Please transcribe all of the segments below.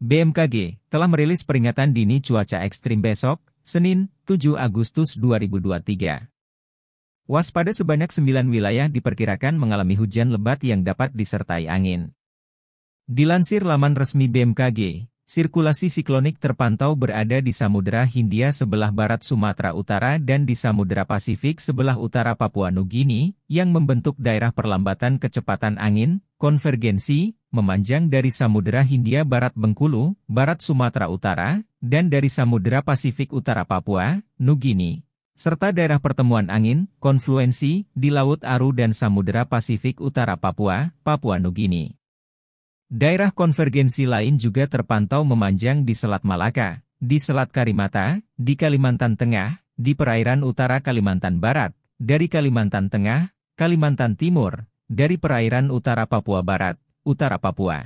BMKG telah merilis peringatan dini cuaca ekstrim besok, Senin, 7 Agustus 2023. Waspada sebanyak 9 wilayah diperkirakan mengalami hujan lebat yang dapat disertai angin. Dilansir laman resmi BMKG, sirkulasi siklonik terpantau berada di Samudera Hindia sebelah barat Sumatera Utara dan di Samudera Pasifik sebelah utara Papua Nugini, yang membentuk daerah perlambatan kecepatan angin, konvergensi, memanjang dari Samudera Hindia Barat Bengkulu, Barat Sumatera Utara, dan dari Samudera Pasifik Utara Papua, Nugini, serta daerah pertemuan angin, konfluensi, di Laut Aru dan Samudera Pasifik Utara Papua, Papua Nugini. Daerah konvergensi lain juga terpantau memanjang di Selat Malaka, di Selat Karimata, di Kalimantan Tengah, di perairan utara Kalimantan Barat, dari Kalimantan Tengah, Kalimantan Timur, dari perairan utara Papua Barat, Utara Papua.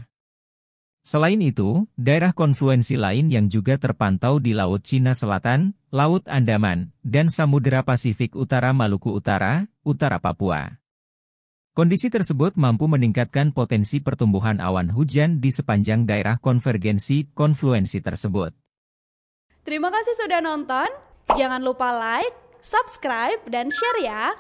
Selain itu, daerah konfluensi lain yang juga terpantau di Laut Cina Selatan, Laut Andaman, dan Samudera Pasifik Utara Maluku Utara, Utara Papua. Kondisi tersebut mampu meningkatkan potensi pertumbuhan awan hujan di sepanjang daerah konvergensi konfluensi tersebut. Terima kasih sudah nonton. Jangan lupa like, subscribe, dan share ya.